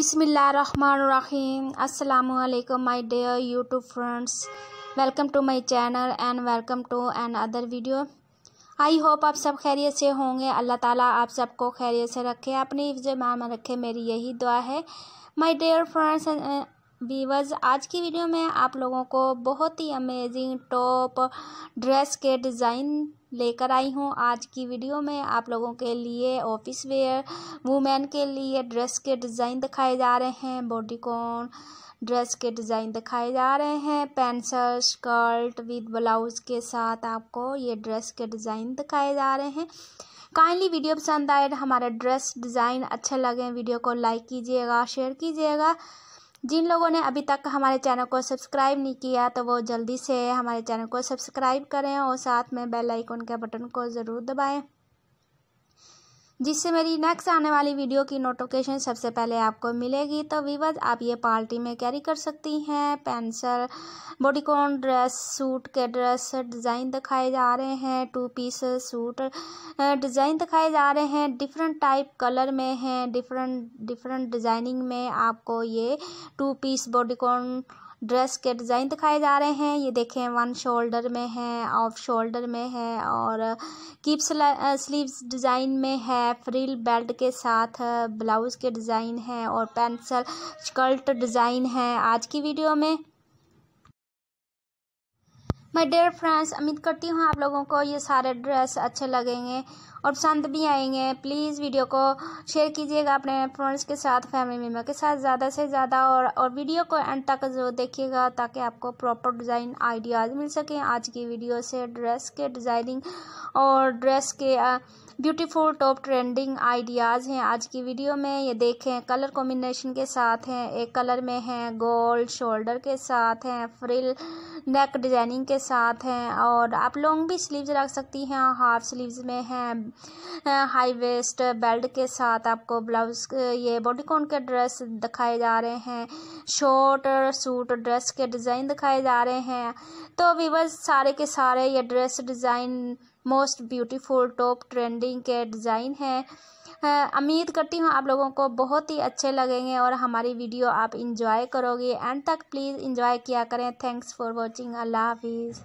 अस्सलाम वालेकुम my dear YouTube friends welcome to my channel and welcome to another video I hope आप सब खैरियत से होंगे अल्लाह ताला आप सबको खैरियत से रखे अपनी मान में रखे मेरी यही दुआ है माय डियर फ्रेंड्स वीवर्स आज की वीडियो में आप लोगों को बहुत ही अमेजिंग टॉप ड्रेस के डिज़ाइन लेकर आई हूँ आज की वीडियो में आप लोगों के लिए ऑफिस वेयर वूमेन के लिए ड्रेस के डिज़ाइन दिखाए जा रहे हैं बॉडीकॉन ड्रेस के डिज़ाइन दिखाए जा रहे हैं पेंसर स्कर्ट विद ब्लाउज़ के साथ आपको ये ड्रेस के डिज़ाइन दिखाए जा रहे हैं काइंडली वीडियो पसंद आए हमारे ड्रेस डिज़ाइन अच्छे लगे वीडियो को लाइक कीजिएगा शेयर कीजिएगा जिन लोगों ने अभी तक हमारे चैनल को सब्सक्राइब नहीं किया तो वो जल्दी से हमारे चैनल को सब्सक्राइब करें और साथ में बेल आइकन के बटन को ज़रूर दबाएं जिससे मेरी नेक्स्ट आने वाली वीडियो की नोटिफिकेशन सबसे पहले आपको मिलेगी तो विवज आप ये पार्टी में कैरी कर सकती हैं पेंसिल बॉडीकॉन ड्रेस सूट के ड्रेस डिज़ाइन दिखाए जा रहे हैं टू पीस सूट डिज़ाइन दिखाए जा रहे हैं डिफरेंट टाइप कलर में हैं डिफरेंट डिफरेंट डिज़ाइनिंग में आपको ये टू पीस बॉडीकॉन ड्रेस के डिज़ाइन दिखाए जा रहे हैं ये देखें वन शोल्डर में है ऑफ शोल्डर में है और कीप स्लीव्स डिज़ाइन में है फ्रिल बेल्ट के साथ ब्लाउज़ के डिज़ाइन है और पेंसिल स्कर्ट डिज़ाइन है आज की वीडियो में मैं डेयर फ्रेंड्स उम्मीद करती हूँ आप लोगों को ये सारे ड्रेस अच्छे लगेंगे और पसंद भी आएंगे प्लीज़ वीडियो को शेयर कीजिएगा अपने फ्रेंड्स के साथ फैमिली मेम्बर के साथ ज़्यादा से ज़्यादा और और वीडियो को एंड तक जो देखिएगा ताकि आपको प्रॉपर डिज़ाइन आइडियाज़ मिल सके आज की वीडियो से ड्रेस के डिज़ाइनिंग और ड्रेस के ब्यूटीफुल टॉप ट्रेंडिंग आइडियाज़ हैं आज की वीडियो में ये देखें कलर कॉम्बिनेशन के साथ हैं एक कलर में हैं गोल्ड शोल्डर के साथ हैं फ्रिल नेक डिजाइनिंग के साथ हैं और आप लॉन्ग भी स्लीव्स रख सकती हैं हाफ स्लीव्स में हैं हाई वेस्ट बेल्ट के साथ आपको ब्लाउज ये बॉडीकॉन के ड्रेस दिखाए जा रहे हैं शॉर्ट सूट ड्रेस के डिज़ाइन दिखाए जा रहे हैं तो वीवर्स सारे के सारे ये dress design most beautiful top trending के डिज़ाइन हैं हाँ, उम्मीद करती हूँ आप लोगों को बहुत ही अच्छे लगेंगे और हमारी वीडियो आप इंजॉय करोगे एंड तक प्लीज़ इंजॉय किया करें थैंक्स फॉर वॉचिंग अल्लाह हाफिज़